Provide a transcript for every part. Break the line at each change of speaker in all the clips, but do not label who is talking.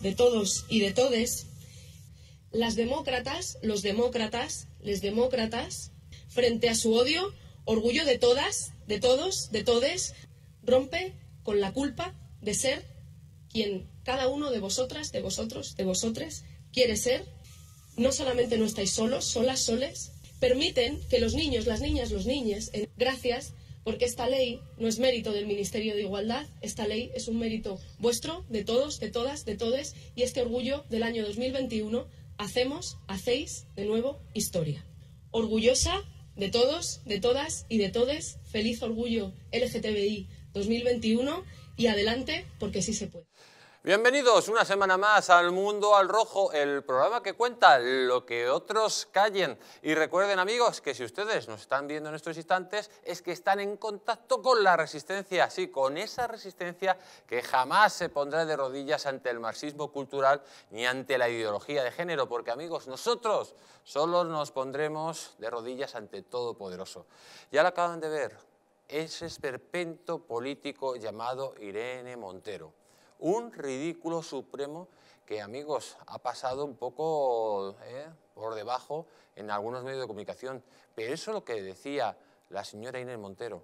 de todos y de todes, las demócratas, los demócratas, les demócratas, frente a su odio, orgullo de todas, de todos, de todes, rompe con la culpa de ser quien cada uno de vosotras, de vosotros, de vosotres quiere ser. No solamente no estáis solos, solas, soles, permiten que los niños, las niñas, los niñes, gracias porque esta ley no es mérito del Ministerio de Igualdad, esta ley es un mérito vuestro, de todos, de todas, de todes, y este orgullo del año 2021 hacemos, hacéis de nuevo historia. Orgullosa de todos, de todas y de todes, feliz orgullo LGTBI 2021 y adelante porque sí se puede.
Bienvenidos una semana más al Mundo al Rojo, el programa que cuenta lo que otros callen. Y recuerden amigos que si ustedes nos están viendo en estos instantes es que están en contacto con la resistencia, sí, con esa resistencia que jamás se pondrá de rodillas ante el marxismo cultural ni ante la ideología de género, porque amigos, nosotros solo nos pondremos de rodillas ante todo poderoso. Ya lo acaban de ver, ese esperpento político llamado Irene Montero un ridículo supremo que, amigos, ha pasado un poco eh, por debajo en algunos medios de comunicación. Pero eso es lo que decía la señora Inés Montero.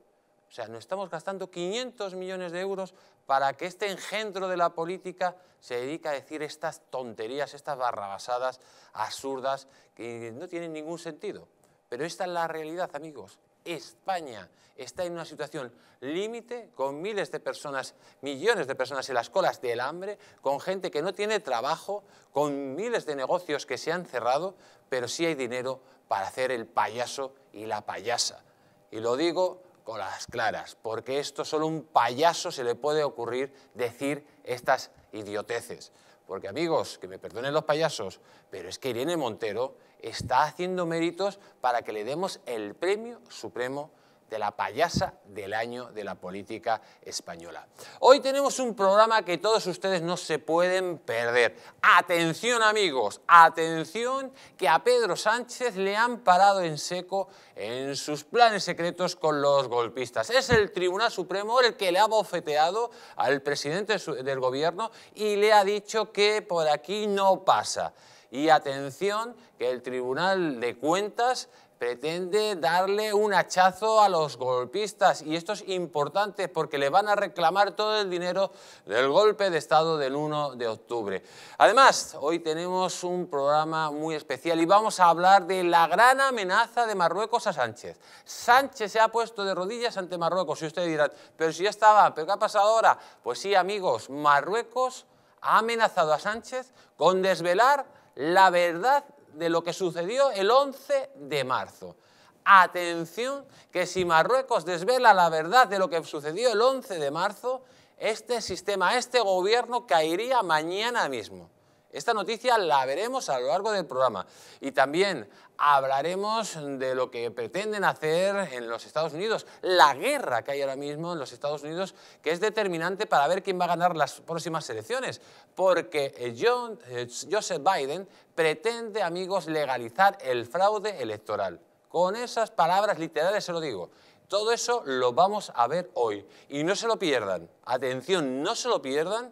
O sea, nos estamos gastando 500 millones de euros para que este engendro de la política se dedique a decir estas tonterías, estas barrabasadas absurdas que no tienen ningún sentido. Pero esta es la realidad, amigos. España está en una situación límite, con miles de personas, millones de personas en las colas del hambre, con gente que no tiene trabajo, con miles de negocios que se han cerrado, pero sí hay dinero para hacer el payaso y la payasa. Y lo digo con las claras, porque esto solo un payaso se le puede ocurrir decir estas idioteces. Porque amigos, que me perdonen los payasos, pero es que Irene Montero está haciendo méritos para que le demos el premio supremo de la payasa del año de la política española. Hoy tenemos un programa que todos ustedes no se pueden perder. Atención amigos, atención que a Pedro Sánchez le han parado en seco en sus planes secretos con los golpistas. Es el Tribunal Supremo el que le ha bofeteado al presidente del gobierno y le ha dicho que por aquí no pasa. Y atención, que el Tribunal de Cuentas pretende darle un hachazo a los golpistas y esto es importante porque le van a reclamar todo el dinero del golpe de Estado del 1 de octubre. Además, hoy tenemos un programa muy especial y vamos a hablar de la gran amenaza de Marruecos a Sánchez. Sánchez se ha puesto de rodillas ante Marruecos y ustedes dirán, pero si ya estaba, ¿pero qué ha pasado ahora? Pues sí, amigos, Marruecos ha amenazado a Sánchez con desvelar la verdad de lo que sucedió el 11 de marzo. Atención, que si Marruecos desvela la verdad de lo que sucedió el 11 de marzo, este sistema, este gobierno caería mañana mismo. Esta noticia la veremos a lo largo del programa y también hablaremos de lo que pretenden hacer en los Estados Unidos, la guerra que hay ahora mismo en los Estados Unidos, que es determinante para ver quién va a ganar las próximas elecciones, porque John, eh, Joseph Biden pretende, amigos, legalizar el fraude electoral. Con esas palabras literales se lo digo. Todo eso lo vamos a ver hoy y no se lo pierdan. Atención, no se lo pierdan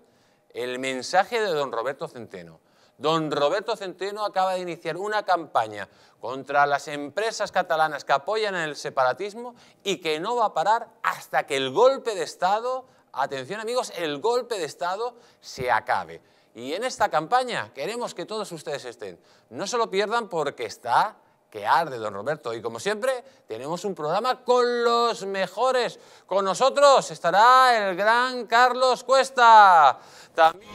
el mensaje de don Roberto Centeno. Don Roberto Centeno acaba de iniciar una campaña contra las empresas catalanas que apoyan el separatismo y que no va a parar hasta que el golpe de Estado, atención amigos, el golpe de Estado se acabe. Y en esta campaña queremos que todos ustedes estén. No se lo pierdan porque está que arde, don Roberto. Y como siempre, tenemos un programa con los mejores. Con nosotros estará el gran Carlos Cuesta. También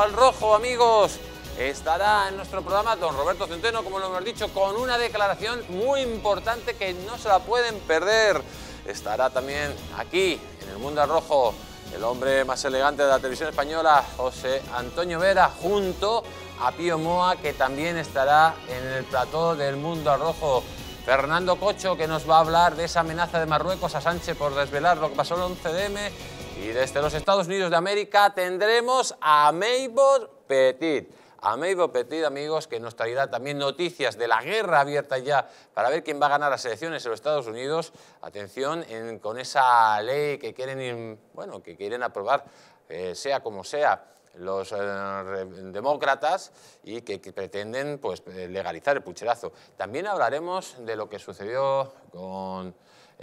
al rojo, amigos. Estará en nuestro programa don Roberto Centeno, como lo hemos dicho, con una declaración muy importante que no se la pueden perder. Estará también aquí, en el mundo al rojo, el hombre más elegante de la televisión española, José Antonio Vera, junto a Pío Moa, que también estará en el plató del Mundo Rojo. Fernando Cocho, que nos va a hablar de esa amenaza de Marruecos a Sánchez por desvelar lo que pasó el 11 dm Y desde los Estados Unidos de América tendremos a Maybor Petit a medio Petit, amigos, que nos traerá también noticias de la guerra abierta ya para ver quién va a ganar las elecciones en los Estados Unidos. Atención con esa ley que quieren, bueno, que quieren aprobar, eh, sea como sea, los eh, demócratas y que, pretenden pues, eh, legalizar el pucherazo. También hablaremos de lo que sucedió con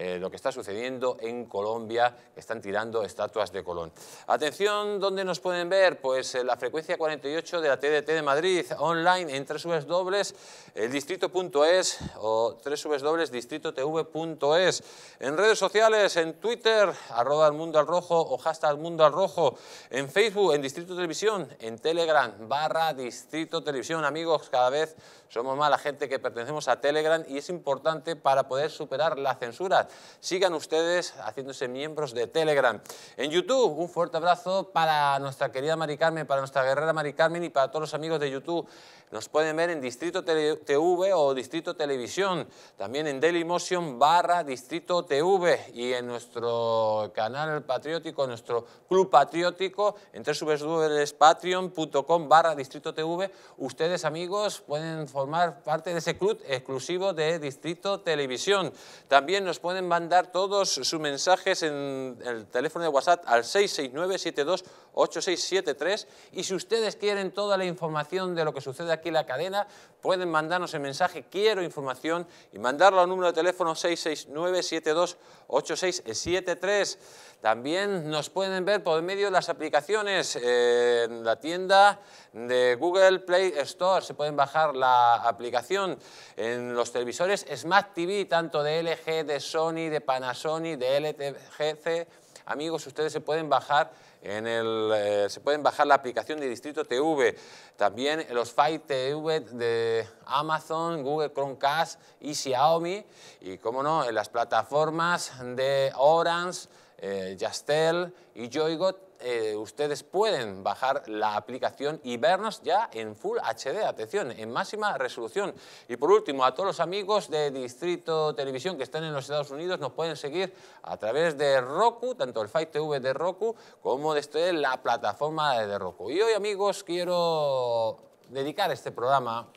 eh, lo que está sucediendo en Colombia, están tirando estatuas de Colón. Atención, ¿dónde nos pueden ver? Pues en eh, la frecuencia 48 de la TDT de Madrid, online en www.eldistrito.es o www.distritotv.es. En redes sociales, en Twitter, arroba al mundo al rojo o hashtag al mundo al rojo. En Facebook, en Distrito Televisión, en Telegram, barra Distrito Televisión. Amigos, cada vez somos más la gente que pertenecemos a Telegram y es importante para poder superar la censura Sigan ustedes haciéndose miembros de Telegram. En YouTube, un fuerte abrazo para nuestra querida Mari Carmen, para nuestra guerrera Mari Carmen y para todos los amigos de YouTube. Nos pueden ver en Distrito TV o Distrito Televisión, también en Dailymotion barra Distrito TV y en nuestro canal patriótico, nuestro club patriótico, en www.patreon.com barra Distrito TV. Ustedes, amigos, pueden formar parte de ese club exclusivo de Distrito Televisión. También nos pueden mandar todos sus mensajes en el teléfono de WhatsApp al 669 728673 y si ustedes quieren toda la información de lo que sucede aquí aquí la cadena, pueden mandarnos el mensaje quiero información y mandarlo al número de teléfono 669-728673. También nos pueden ver por medio de las aplicaciones eh, en la tienda de Google Play Store. Se pueden bajar la aplicación en los televisores Smart TV, tanto de LG, de Sony, de Panasonic, de LTGC Amigos, ustedes se pueden bajar en el, eh, se pueden bajar la aplicación de Distrito TV, también los Fire TV de Amazon, Google Chromecast y Xiaomi y, como no, en las plataformas de Orange, eh, Jastel y Joygot eh, ustedes pueden bajar la aplicación y vernos ya en Full HD, atención, en máxima resolución. Y por último, a todos los amigos de Distrito Televisión que están en los Estados Unidos, nos pueden seguir a través de Roku, tanto el Fight TV de Roku como desde este, la plataforma de Roku. Y hoy, amigos, quiero dedicar este programa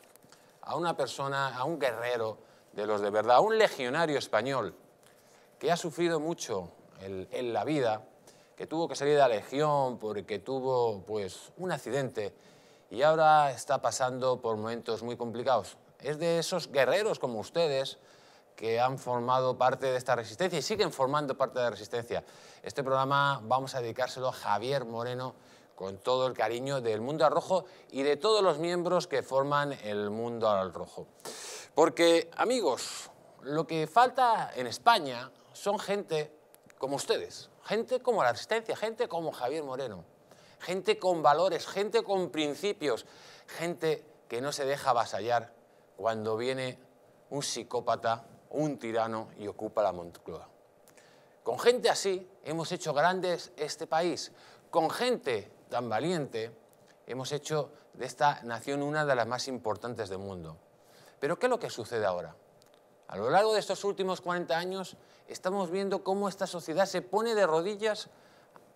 a una persona, a un guerrero de los de verdad, a un legionario español que ha sufrido mucho en la vida que tuvo que salir de la Legión porque tuvo pues, un accidente y ahora está pasando por momentos muy complicados. Es de esos guerreros como ustedes que han formado parte de esta resistencia y siguen formando parte de la resistencia. Este programa vamos a dedicárselo a Javier Moreno con todo el cariño del Mundo al Rojo y de todos los miembros que forman el Mundo al Rojo. Porque, amigos, lo que falta en España son gente como ustedes, gente como la Resistencia, gente como Javier Moreno, gente con valores, gente con principios, gente que no se deja avasallar cuando viene un psicópata, un tirano y ocupa la Montcloa. Con gente así hemos hecho grandes este país. Con gente tan valiente hemos hecho de esta nación una de las más importantes del mundo. Pero ¿qué es lo que sucede ahora? A lo largo de estos últimos 40 años estamos viendo cómo esta sociedad se pone de rodillas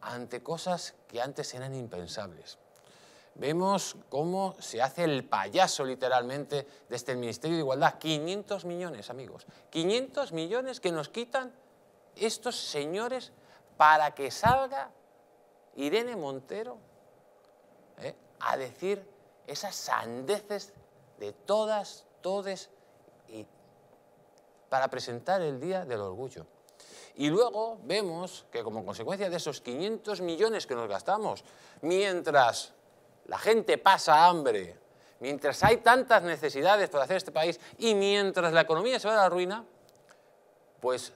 ante cosas que antes eran impensables. Vemos cómo se hace el payaso literalmente desde el este Ministerio de Igualdad. 500 millones, amigos. 500 millones que nos quitan estos señores para que salga Irene Montero ¿eh? a decir esas sandeces de todas, todes y, para presentar el Día del Orgullo. Y luego vemos que como consecuencia de esos 500 millones que nos gastamos, mientras la gente pasa hambre, mientras hay tantas necesidades para hacer este país y mientras la economía se va a la ruina, pues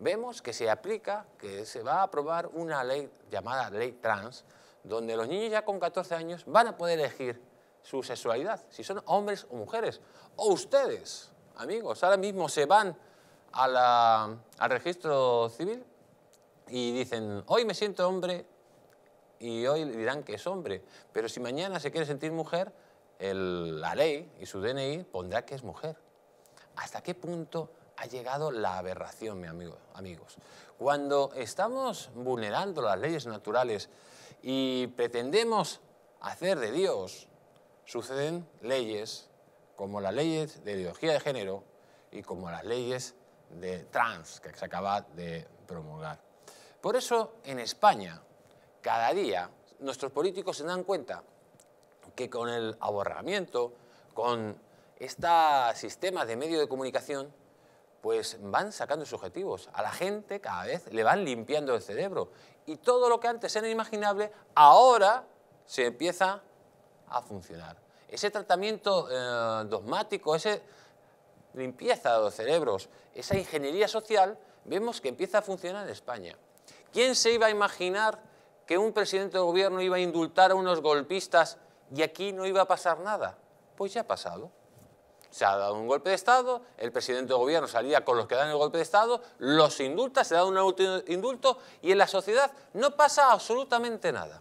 vemos que se aplica, que se va a aprobar una ley llamada ley trans, donde los niños ya con 14 años van a poder elegir su sexualidad, si son hombres o mujeres, o ustedes amigos, ahora mismo se van al registro civil y dicen, hoy me siento hombre y hoy dirán que es hombre, pero si mañana se quiere sentir mujer, la ley y su DNI pondrá que es mujer. ¿Hasta qué punto ha llegado la aberración, mi amigo, amigos? Cuando estamos vulnerando las leyes naturales y pretendemos hacer de Dios, suceden leyes como las leyes de ideología de género y como las leyes de trans que se acaba de promulgar. Por eso en España, cada día, nuestros políticos se dan cuenta que con el aborramiento, con estos sistemas de medios de comunicación, pues van sacando sus objetivos, A la gente cada vez le van limpiando el cerebro. Y todo lo que antes era inimaginable, ahora se empieza a funcionar ese tratamiento eh, dogmático, esa limpieza de los cerebros, esa ingeniería social, vemos que empieza a funcionar en España. ¿Quién se iba a imaginar que un presidente de gobierno iba a indultar a unos golpistas y aquí no iba a pasar nada? Pues ya ha pasado. Se ha dado un golpe de Estado, el presidente de gobierno salía con los que dan el golpe de Estado, los indulta, se da un indulto y en la sociedad no pasa absolutamente nada.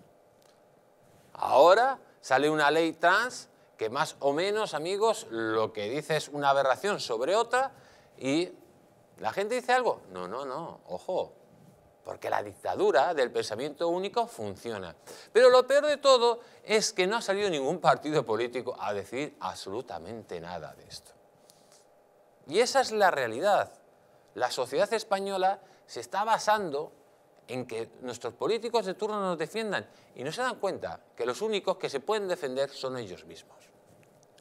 Ahora sale una ley trans que más o menos, amigos, lo que dice es una aberración sobre otra y la gente dice algo. No, no, no, ojo, porque la dictadura del pensamiento único funciona. Pero lo peor de todo es que no ha salido ningún partido político a decir absolutamente nada de esto. Y esa es la realidad. La sociedad española se está basando en que nuestros políticos de turno nos defiendan y no se dan cuenta que los únicos que se pueden defender son ellos mismos.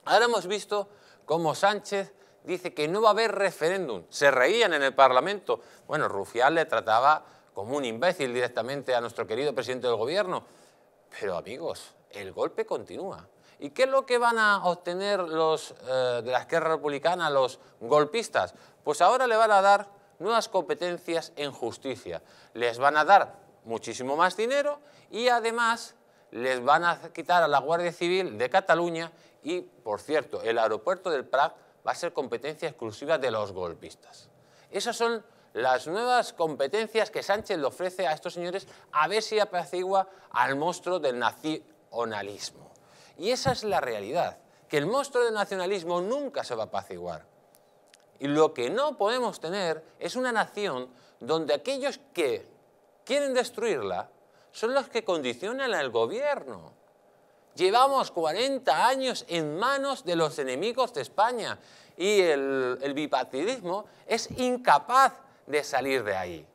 Ahora hemos visto cómo Sánchez dice que no va a haber referéndum. Se reían en el Parlamento. Bueno, Rufián le trataba como un imbécil directamente a nuestro querido presidente del gobierno. Pero amigos, el golpe continúa. ¿Y qué es lo que van a obtener los eh, de la izquierda republicana, los golpistas? Pues ahora le van a dar nuevas competencias en justicia. Les van a dar muchísimo más dinero y además les van a quitar a la Guardia Civil de Cataluña y, por cierto, el aeropuerto del Prat va a ser competencia exclusiva de los golpistas. Esas son las nuevas competencias que Sánchez le ofrece a estos señores a ver si apacigua al monstruo del nacionalismo. Y esa es la realidad, que el monstruo del nacionalismo nunca se va a apaciguar. Y lo que no podemos tener es una nación donde aquellos que quieren destruirla son los que condicionan al gobierno. Llevamos 40 años en manos de los enemigos de España y el, bipartidismo es incapaz de salir de ahí.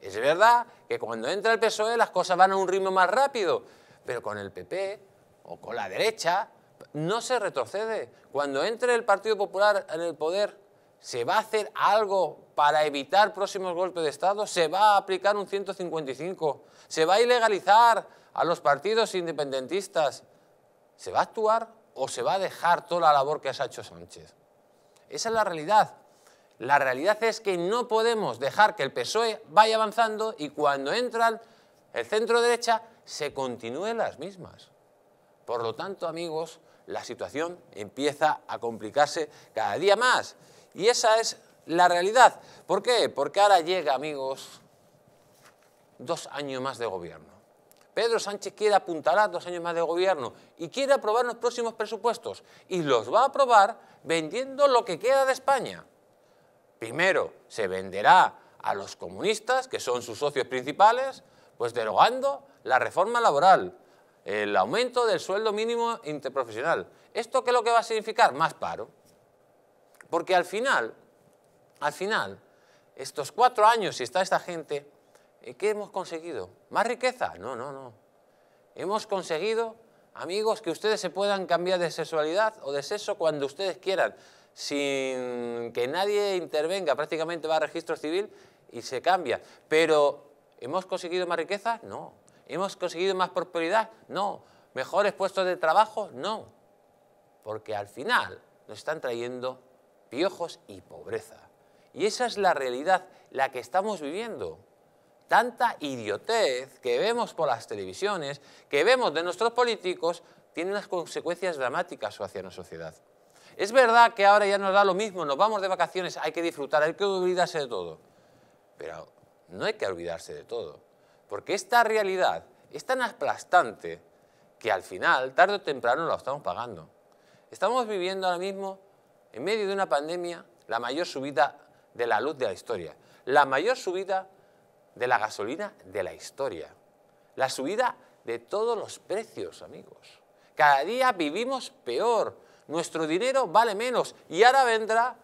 Es verdad que cuando entra el PSOE las cosas van a un ritmo más rápido, pero con el PP o con la derecha no se retrocede. Cuando entre el Partido Popular en el poder, ¿se va a hacer algo para evitar próximos golpes de Estado? ¿Se va a aplicar un 155? ¿Se va a ilegalizar a los partidos independentistas, ¿se va a actuar o se va a dejar toda la labor que ha hecho Sánchez? Esa es la realidad. La realidad es que no podemos dejar que el PSOE vaya avanzando y cuando entran el centro derecha se continúen las mismas. Por lo tanto, amigos, la situación empieza a complicarse cada día más. Y esa es la realidad. ¿Por qué? Porque ahora llega, amigos, dos años más de gobierno. Pedro Sánchez quiere apuntalar dos años más de gobierno y quiere aprobar los próximos presupuestos y los va a aprobar vendiendo lo que queda de España. Primero, se venderá a los comunistas, que son sus socios principales, pues derogando la reforma laboral, el aumento del sueldo mínimo interprofesional. ¿Esto qué es lo que va a significar? Más paro. Porque al final, al final, estos cuatro años, si está esta gente, eh, ¿Qué hemos conseguido? ¿Más riqueza? No, no, no. Hemos conseguido, amigos, que ustedes se puedan cambiar de sexualidad o de sexo cuando ustedes quieran, sin que nadie intervenga, prácticamente va a registro civil y se cambia. Pero, ¿hemos conseguido más riqueza? No. ¿Hemos conseguido más prosperidad? No. ¿Mejores puestos de trabajo? No. Porque al final nos están trayendo piojos y pobreza. Y esa es la realidad, la que estamos viviendo. Tanta idiotez que vemos por las televisiones, que vemos de nuestros políticos, tiene unas consecuencias dramáticas hacia nuestra sociedad. Es verdad que ahora ya nos da lo mismo, nos vamos de vacaciones, hay que disfrutar, hay que olvidarse de todo. Pero no hay que olvidarse de todo, porque esta realidad es tan aplastante que al final, tarde o temprano, lo estamos pagando. Estamos viviendo ahora mismo, en medio de una pandemia, la mayor subida de la luz de la historia, la mayor subida de la gasolina de la historia. La subida de todos los precios, amigos. Cada día vivimos peor, nuestro dinero vale menos y ahora vendrá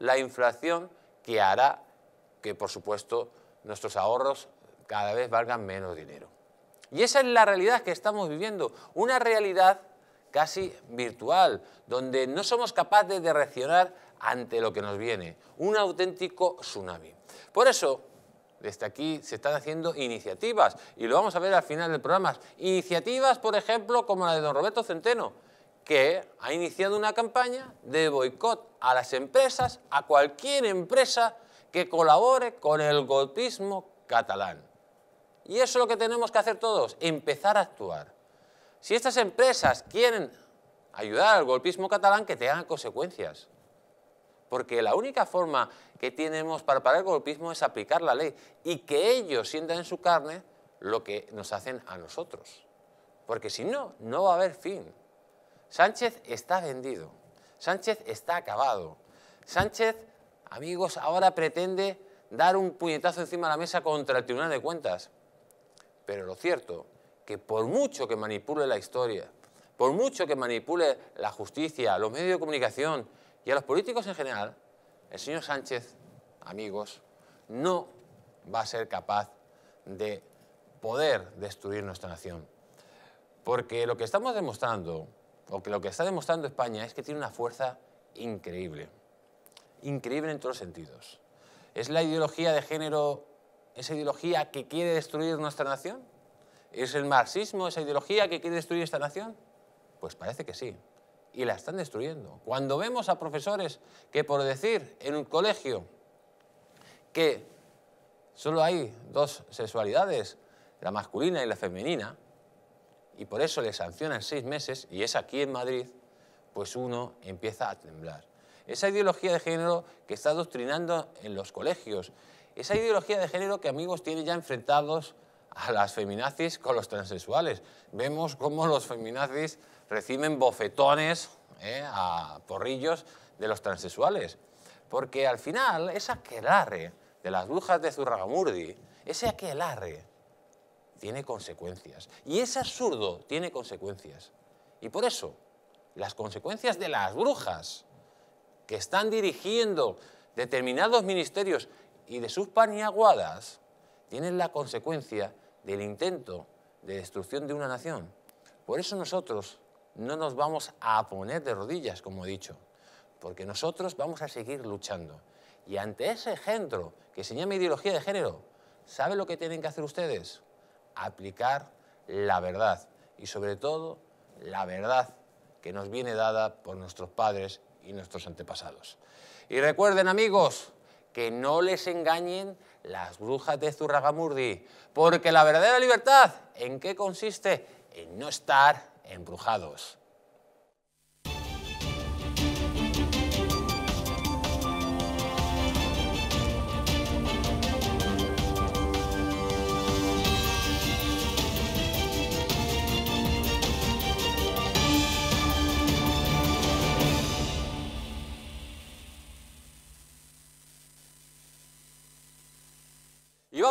la inflación que hará que, por supuesto, nuestros ahorros cada vez valgan menos dinero. Y esa es la realidad que estamos viviendo, una realidad casi virtual, donde no somos capaces de reaccionar ante lo que nos viene, un auténtico tsunami. Por eso, desde aquí se están haciendo iniciativas y lo vamos a ver al final del programa. Iniciativas, por ejemplo, como la de don Roberto Centeno, que ha iniciado una campaña de boicot a las empresas, a cualquier empresa que colabore con el golpismo catalán. Y eso es lo que tenemos que hacer todos, empezar a actuar. Si estas empresas quieren ayudar al golpismo catalán, que tengan consecuencias porque la única forma que tenemos para parar el golpismo es aplicar la ley y que ellos sientan en su carne lo que nos hacen a nosotros. Porque si no, no va a haber fin. Sánchez está vendido, Sánchez está acabado. Sánchez, amigos, ahora pretende dar un puñetazo encima de la mesa contra el Tribunal de Cuentas. Pero lo cierto, que por mucho que manipule la historia, por mucho que manipule la justicia, los medios de comunicación, y a los políticos en general, el señor Sánchez, amigos, no va a ser capaz de poder destruir nuestra nación. Porque lo que estamos demostrando, o que lo que está demostrando España, es que tiene una fuerza increíble. Increíble en todos los sentidos. ¿Es la ideología de género esa ideología que quiere destruir nuestra nación? ¿Es el marxismo esa ideología que quiere destruir esta nación? Pues parece que sí y la están destruyendo. Cuando vemos a profesores que por decir en un colegio que solo hay dos sexualidades, la masculina y la femenina, y por eso le sancionan seis meses, y es aquí en Madrid, pues uno empieza a temblar. Esa ideología de género que está adoctrinando en los colegios, esa ideología de género que amigos tienen ya enfrentados a las feminazis con los transexuales. Vemos cómo los feminazis reciben bofetones eh, a porrillos de los transexuales. Porque al final, ese aquelarre de las brujas de Zurragamurdi, ese aquelarre tiene consecuencias. Y ese absurdo tiene consecuencias. Y por eso, las consecuencias de las brujas que están dirigiendo determinados ministerios y de sus paniaguadas tienen la consecuencia del intento de destrucción de una nación. Por eso nosotros no nos vamos a poner de rodillas, como he dicho, porque nosotros vamos a seguir luchando. Y ante ese ejemplo que se llama ideología de género, ¿sabe lo que tienen que hacer ustedes? Aplicar la verdad y sobre todo la verdad que nos viene dada por nuestros padres y nuestros antepasados. Y recuerden amigos, que no les engañen las brujas de Zurragamurdi, porque la verdadera libertad, ¿en qué consiste? En no estar embrujados.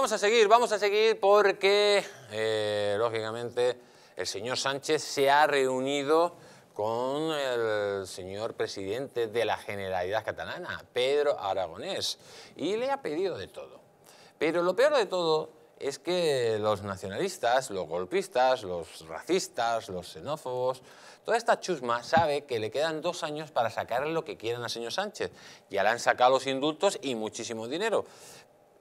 vamos a seguir, vamos a seguir porque, eh, lógicamente, el señor Sánchez se ha reunido con el señor presidente de la Generalidad Catalana, Pedro Aragonés, y le ha pedido de todo. Pero lo peor de todo es que los nacionalistas, los golpistas, los racistas, los xenófobos, toda esta chusma sabe que le quedan dos años para sacar lo que quieran al señor Sánchez. Ya le han sacado los indultos y muchísimo dinero.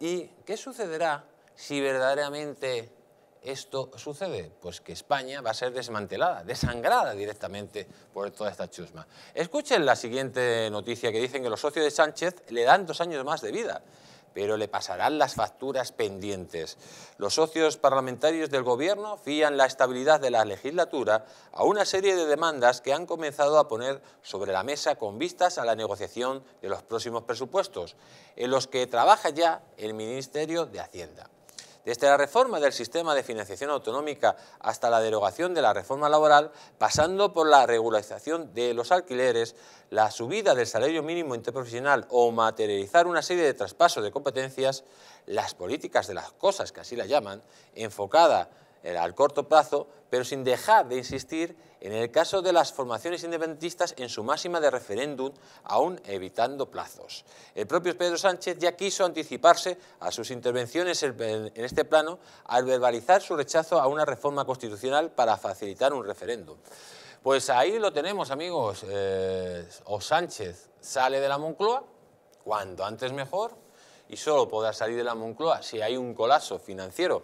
¿Y qué sucederá si verdaderamente esto sucede? Pues que España va a ser desmantelada, desangrada directamente por toda esta chusma. Escuchen la siguiente noticia que dicen que los socios de Sánchez le dan dos años más de vida pero le pasarán las facturas pendientes. Los socios parlamentarios del Gobierno fían la estabilidad de la legislatura a una serie de demandas que han comenzado a poner sobre la mesa con vistas a la negociación de los próximos presupuestos, en los que trabaja ya el Ministerio de Hacienda. Desde la reforma del sistema de financiación autonómica hasta la derogación de la reforma laboral, pasando por la regularización de los alquileres, la subida del salario mínimo interprofesional o materializar una serie de traspasos de competencias, las políticas de las cosas, que así las llaman, enfocada eh, al corto plazo, pero sin dejar de insistir en el caso de las formaciones independentistas en su máxima de referéndum, aún evitando plazos. El propio Pedro Sánchez ya quiso anticiparse a sus intervenciones en este plano al verbalizar su rechazo a una reforma constitucional para facilitar un referéndum. Pues ahí lo tenemos, amigos. Eh, o Sánchez sale de la Moncloa, cuando antes mejor, y solo podrá salir de la Moncloa si hay un colapso financiero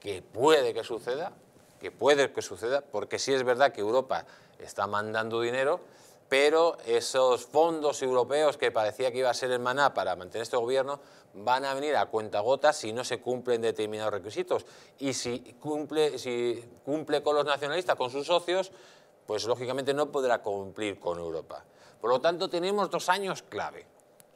que puede que suceda, que puede que suceda, porque sí es verdad que Europa está mandando dinero, pero esos fondos europeos que parecía que iba a ser el maná para mantener este gobierno van a venir a cuentagotas si no se cumplen determinados requisitos. Y si cumple, si cumple con los nacionalistas, con sus socios, pues lógicamente no podrá cumplir con Europa. Por lo tanto, tenemos dos años clave,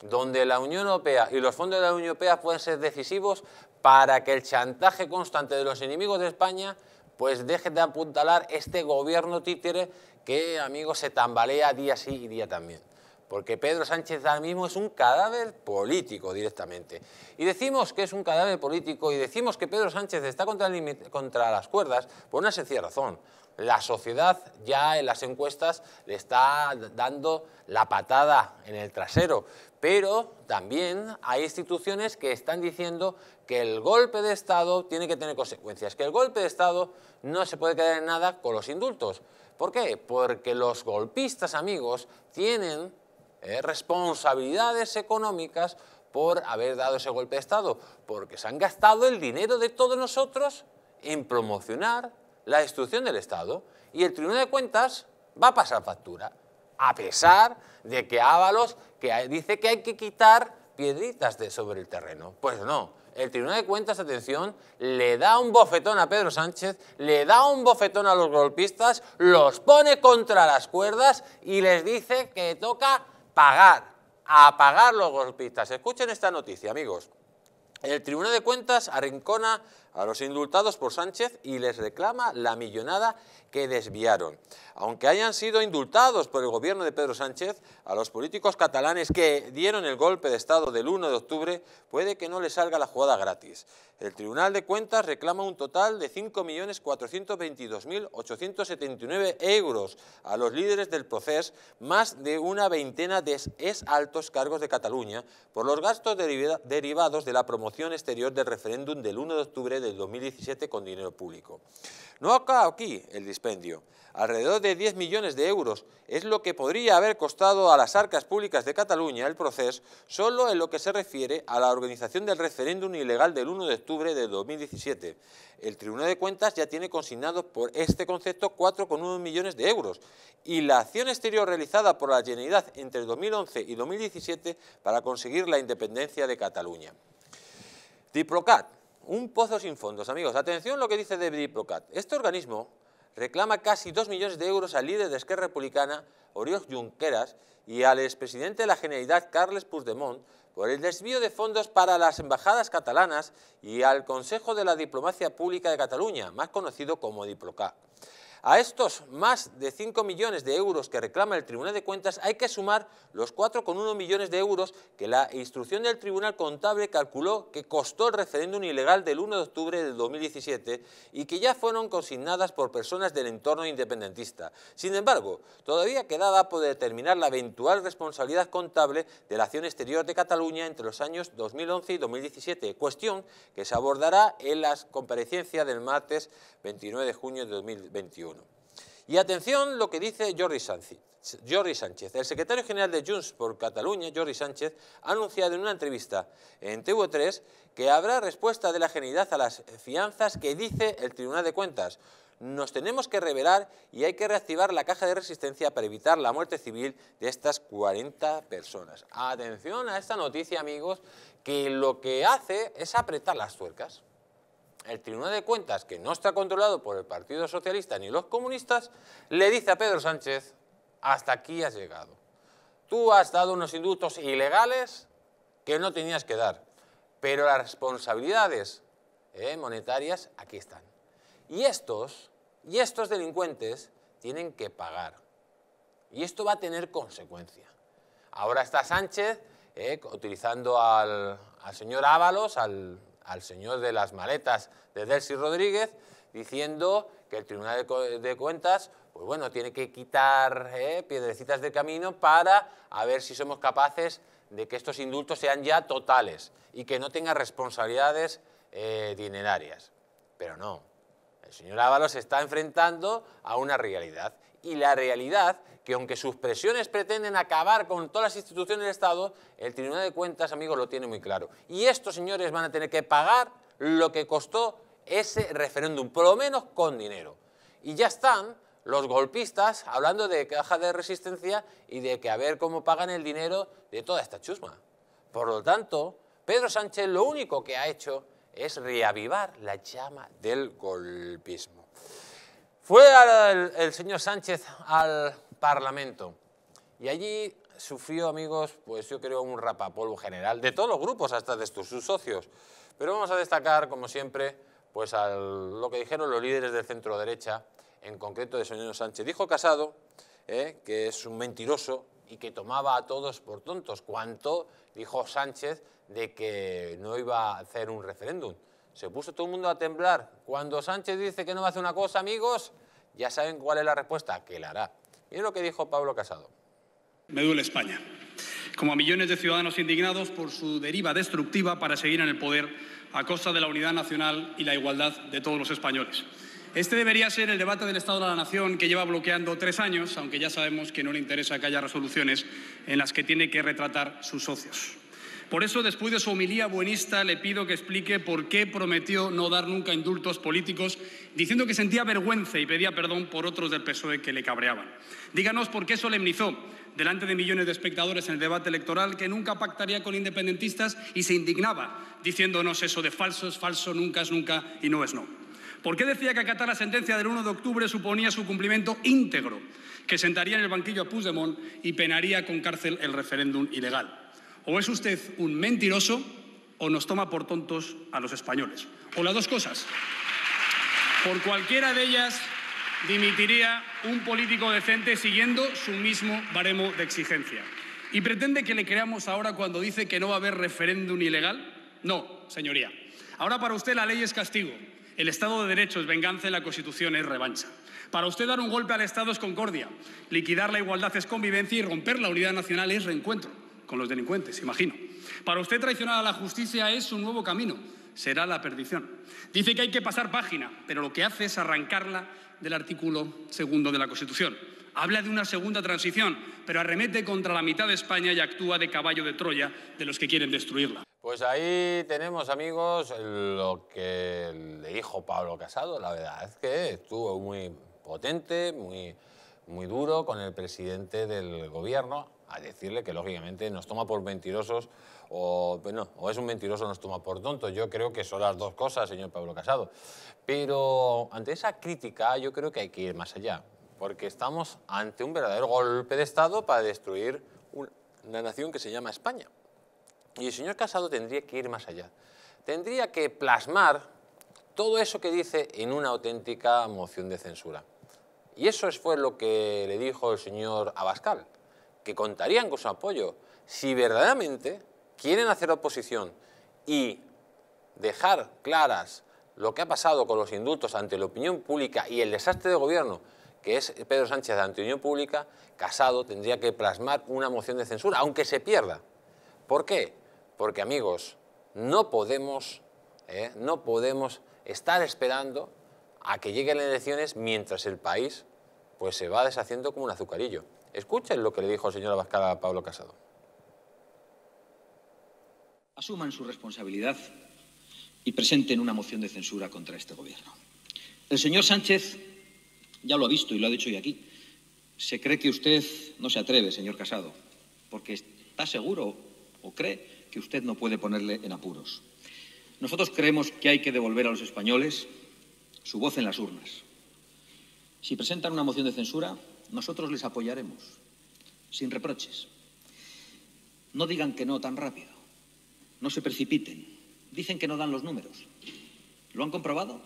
donde la Unión Europea y los fondos de la Unión Europea pueden ser decisivos para que el chantaje constante de los enemigos de España pues deje de apuntalar este gobierno títere que, amigos, se tambalea día sí y día también. Porque Pedro Sánchez ahora mismo es un cadáver político directamente. Y decimos que es un cadáver político y decimos que Pedro Sánchez está contra, contra las cuerdas por una sencilla razón. La sociedad ya en las encuestas le está dando la patada en el trasero pero también hay instituciones que están diciendo que el golpe de Estado tiene que tener consecuencias, que el golpe de Estado no se puede quedar en nada con los indultos. ¿Por qué? Porque los golpistas amigos tienen eh, responsabilidades económicas por haber dado ese golpe de Estado, porque se han gastado el dinero de todos nosotros en promocionar la destrucción del Estado y el Tribunal de Cuentas va a pasar factura, a pesar de que Ábalos que dice que hay que quitar piedritas de sobre el terreno. Pues no, el Tribunal de Cuentas, atención, le da un bofetón a Pedro Sánchez, le da un bofetón a los golpistas, los pone contra las cuerdas y les dice que toca pagar, a los golpistas. Escuchen esta noticia, amigos. El Tribunal de Cuentas arrincona a los indultados por Sánchez y les reclama la millonada que desviaron. Aunque hayan sido indultados por el gobierno de Pedro Sánchez, a los políticos catalanes que dieron el golpe de Estado del 1 de octubre puede que no les salga la jugada gratis. El Tribunal de Cuentas reclama un total de 5.422.879 euros a los líderes del proceso, más de una veintena de ex altos cargos de Cataluña, por los gastos derivados de la promoción exterior del referéndum del 1 de octubre del 2017 con dinero público. No acaba aquí el dispendio. Alrededor de 10 millones de euros es lo que podría haber costado a las arcas públicas de Cataluña el proceso solo en lo que se refiere a la organización del referéndum ilegal del 1 de octubre de 2017. El Tribunal de Cuentas ya tiene consignados por este concepto 4,1 millones de euros y la acción exterior realizada por la Generalidad entre 2011 y 2017 para conseguir la independencia de Cataluña. Diprocat, un pozo sin fondos, amigos. Atención lo que dice David Este organismo reclama casi 2 millones de euros al líder de Esquerra Republicana, Oriol Junqueras, y al expresidente de la Generalidad, Carles Puigdemont, por el desvío de fondos para las embajadas catalanas y al Consejo de la Diplomacia Pública de Cataluña, más conocido como Diplocat. A estos más de 5 millones de euros que reclama el Tribunal de Cuentas hay que sumar los 4,1 millones de euros que la instrucción del Tribunal Contable calculó que costó el referéndum ilegal del 1 de octubre del 2017 y que ya fueron consignadas por personas del entorno independentista. Sin embargo, todavía quedaba por determinar la eventual responsabilidad contable de la acción exterior de Cataluña entre los años 2011 y 2017, cuestión que se abordará en las comparecencias del martes 29 de junio de 2021. Y atención lo que dice Jordi Sánchez. Sánchez. El secretario general de Junts por Cataluña, Jordi Sánchez, ha anunciado en una entrevista en TV3 que habrá respuesta de la Generalidad a las fianzas que dice el Tribunal de Cuentas. Nos tenemos que revelar y hay que reactivar la caja de resistencia para evitar la muerte civil de estas 40 personas. Atención a esta noticia, amigos, que lo que hace es apretar las tuercas el Tribunal de Cuentas, que no está controlado por el Partido Socialista ni los comunistas, le dice a Pedro Sánchez, hasta aquí has llegado. Tú has dado unos indultos ilegales que no tenías que dar, pero las responsabilidades eh, monetarias aquí están. Y estos, y estos delincuentes tienen que pagar. Y esto va a tener consecuencia. Ahora está Sánchez eh, utilizando al, al señor Ábalos, al al señor de las maletas de Delcy Rodríguez, diciendo que el Tribunal de, Cuentas, pues bueno, tiene que quitar eh, piedrecitas del camino para a ver si somos capaces de que estos indultos sean ya totales y que no tenga responsabilidades eh, dinerarias. Pero no, el señor Ábalos se está enfrentando a una realidad y la realidad que aunque sus presiones pretenden acabar con todas las instituciones del Estado, el Tribunal de Cuentas, amigos, lo tiene muy claro. Y estos señores van a tener que pagar lo que costó ese referéndum, por lo menos con dinero. Y ya están los golpistas hablando de caja de resistencia y de que a ver cómo pagan el dinero de toda esta chusma. Por lo tanto, Pedro Sánchez lo único que ha hecho es reavivar la llama del golpismo. Fue el, señor Sánchez al Parlamento y allí sufrió, amigos, pues yo creo un rapapolvo general, de todos los grupos, hasta de sus, socios. Pero vamos a destacar, como siempre, pues a lo que dijeron los líderes del centro derecha, en concreto de señor Sánchez. Dijo Casado ¿eh? que es un mentiroso y que tomaba a todos por tontos, ¿Cuánto dijo Sánchez de que no iba a hacer un referéndum. Se puso todo el mundo a temblar. Cuando Sánchez dice que no va a hacer una cosa, amigos, ya saben cuál es la respuesta, que la hará. Miren lo que dijo Pablo Casado.
Me duele España, como a millones de ciudadanos indignados por su deriva destructiva para seguir en el poder a costa de la unidad nacional y la igualdad de todos los españoles. Este debería ser el debate del Estado de la Nación que lleva bloqueando tres años, aunque ya sabemos que no le interesa que haya resoluciones en las que tiene que retratar sus socios. Por eso, después de su homilía buenista, le pido que explique por qué prometió no dar nunca indultos políticos, diciendo que sentía vergüenza y pedía perdón por otros del PSOE que le cabreaban. Díganos por qué solemnizó delante de millones de espectadores en el debate electoral que nunca pactaría con independentistas y se indignaba diciéndonos eso de falso es falso, nunca es nunca y no es no. ¿Por qué decía que acatar la sentencia del 1 de octubre suponía su cumplimiento íntegro, que sentaría en el banquillo a Puigdemont y penaría con cárcel el referéndum ilegal? O es usted un mentiroso o nos toma por tontos a los españoles. O las dos cosas. Por cualquiera de ellas dimitiría un político decente siguiendo su mismo baremo de exigencia. ¿Y pretende que le creamos ahora cuando dice que no va a haber referéndum ilegal? No, señoría. Ahora para usted la ley es castigo, el Estado de Derecho es venganza y la Constitución es revancha. Para usted dar un golpe al Estado es concordia, liquidar la igualdad es convivencia y romper la unidad nacional es reencuentro con los delincuentes, imagino. Para usted traicionar a la justicia es un nuevo camino, será la perdición. Dice que hay que pasar página, pero lo que hace es arrancarla del artículo segundo de la Constitución. Habla de una segunda transición, pero arremete contra la mitad de España y actúa de caballo de Troya
de los que quieren destruirla. Pues ahí tenemos, amigos, lo que le dijo Pablo Casado. La verdad es que estuvo muy potente, muy, muy duro con el presidente del gobierno a decirle que lógicamente nos toma por mentirosos o, bueno, o es un mentiroso nos toma por tonto. Yo creo que son las dos cosas, señor Pablo Casado. Pero ante esa crítica yo creo que hay que ir más allá, porque estamos ante un verdadero golpe de Estado para destruir una nación que se llama España. Y el señor Casado tendría que ir más allá. Tendría que plasmar todo eso que dice en una auténtica moción de censura. Y eso fue lo que le dijo el señor Abascal, que contarían con su apoyo si verdaderamente quieren hacer oposición y dejar claras lo que ha pasado con los indultos ante la opinión pública y el desastre de gobierno que es Pedro Sánchez ante la opinión pública, Casado tendría que plasmar una moción de censura, aunque se pierda. ¿Por qué? Porque, amigos, no podemos, eh, no podemos estar esperando a que lleguen las elecciones mientras el país pues, se va deshaciendo como un azucarillo. Escuchen lo que le dijo el señor Abascal a Pablo Casado. Asuman su responsabilidad y presenten una moción de censura
contra este gobierno. El señor Sánchez ya lo ha visto y lo ha dicho hoy aquí. Se cree que usted no se atreve, señor Casado, porque está seguro o cree que usted no puede ponerle en apuros. Nosotros creemos que hay que devolver a los españoles su voz en las urnas. Si presentan una moción de censura, nosotros les apoyaremos, sin reproches. No digan que no tan rápido. No se precipiten. Dicen que no dan los números. ¿Lo han comprobado?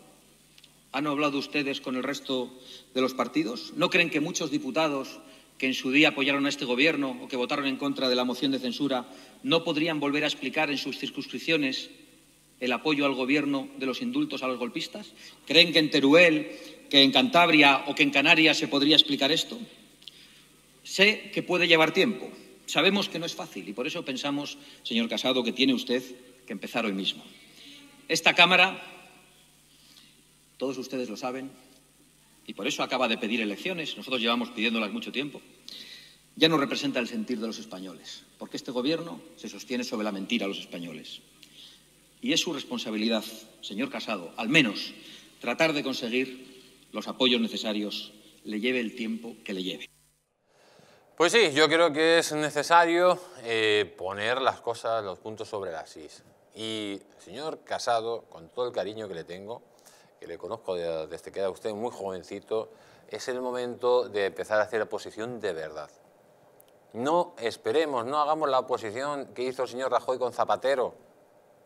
¿Han hablado ustedes con el resto de los partidos? ¿No creen que muchos diputados que en su día apoyaron a este Gobierno o que votaron en contra de la moción de censura no podrían volver a explicar en sus circunscripciones el apoyo al Gobierno de los indultos a los golpistas? ¿Creen que en Teruel que en Cantabria o que en Canarias se podría explicar esto? Sé que puede llevar tiempo. Sabemos que no es fácil y por eso pensamos, señor Casado, que tiene usted que empezar hoy mismo. Esta Cámara, todos ustedes lo saben, y por eso acaba de pedir elecciones, nosotros llevamos pidiéndolas mucho tiempo, ya no representa el sentir de los españoles, porque este Gobierno se sostiene sobre la mentira a los españoles. Y es su responsabilidad, señor Casado, al menos tratar de conseguir los apoyos necesarios, le lleve el tiempo que le
lleve.
Pues sí, yo creo que es necesario eh, poner las cosas, los puntos sobre las is. Y, señor Casado, con todo el cariño que le tengo, que le conozco desde que era usted muy jovencito, es el momento de empezar a hacer la oposición de verdad. No esperemos, no hagamos la oposición que hizo el señor Rajoy con Zapatero.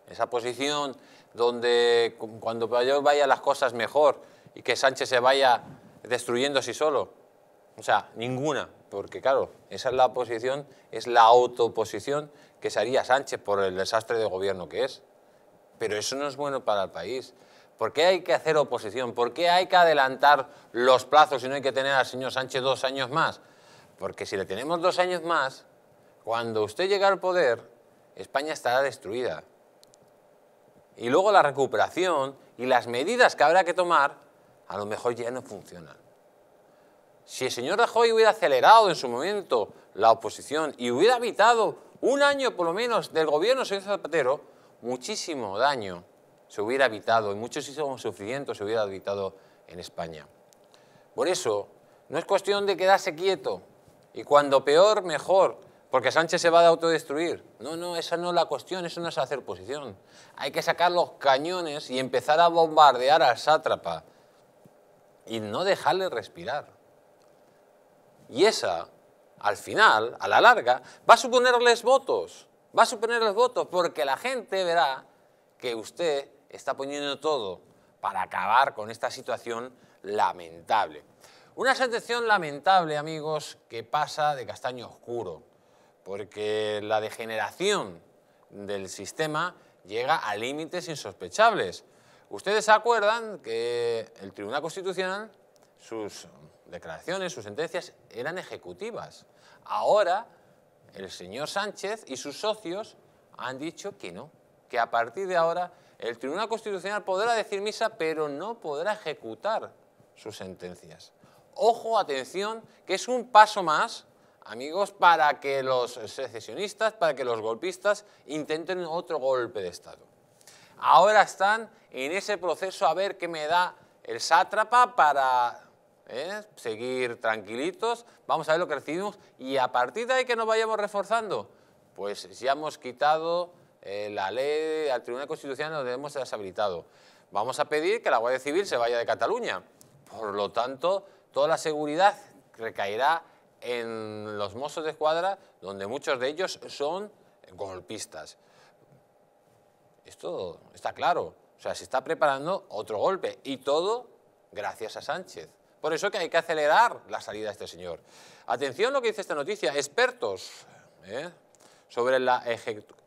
Esa posición donde cuando vaya las cosas mejor y que Sánchez se vaya destruyendo así solo. O sea, ninguna, porque claro, esa es la oposición, es la autoposición que se haría Sánchez por el desastre de gobierno que es. Pero eso no es bueno para el país. ¿Por qué hay que hacer oposición? ¿Por qué hay que adelantar los plazos y no hay que tener al señor Sánchez dos años más? Porque si le tenemos dos años más, cuando usted llegue al poder, España estará destruida. Y luego la recuperación y las medidas que habrá que tomar a lo mejor ya no funcionan. Si el señor Rajoy hubiera acelerado en su momento la oposición y hubiera evitado un año por lo menos del gobierno señor Zapatero, muchísimo daño se hubiera evitado y muchísimo sufrimiento se hubiera evitado en España. Por eso, no es cuestión de quedarse quieto y cuando peor, mejor, porque Sánchez se va a autodestruir. No, no, esa no es la cuestión, eso no es hacer posición Hay que sacar los cañones y empezar a bombardear al sátrapa y no dejarle respirar. Y esa, al final, a la larga, va a suponerles votos, va a suponerles votos, porque la gente verá que usted está poniendo todo para acabar con esta situación lamentable. Una situación lamentable, amigos, que pasa de castaño oscuro, porque la degeneración del sistema llega a límites insospechables. Ustedes se acuerdan que el Tribunal Constitucional, sus declaraciones, sus sentencias eran ejecutivas. Ahora el señor Sánchez y sus socios han dicho que no, que a partir de ahora el Tribunal Constitucional podrá decir misa, pero no podrá ejecutar sus sentencias. Ojo, atención, que es un paso más, amigos, para que los secesionistas, para que los golpistas intenten otro golpe de Estado ahora están en ese proceso a ver qué me da el sátrapa para ¿eh? seguir tranquilitos, vamos a ver lo que recibimos y a partir de ahí que nos vayamos reforzando, pues ya hemos quitado eh, la ley al Tribunal Constitucional donde hemos deshabilitado. Vamos a pedir que la Guardia Civil se vaya de Cataluña, por lo tanto toda la seguridad recaerá en los mozos de escuadra donde muchos de ellos son golpistas esto está claro. O sea, se está preparando otro golpe y todo gracias a Sánchez. Por eso que hay que acelerar la salida de este señor. Atención lo que dice esta noticia. Expertos ¿eh? sobre la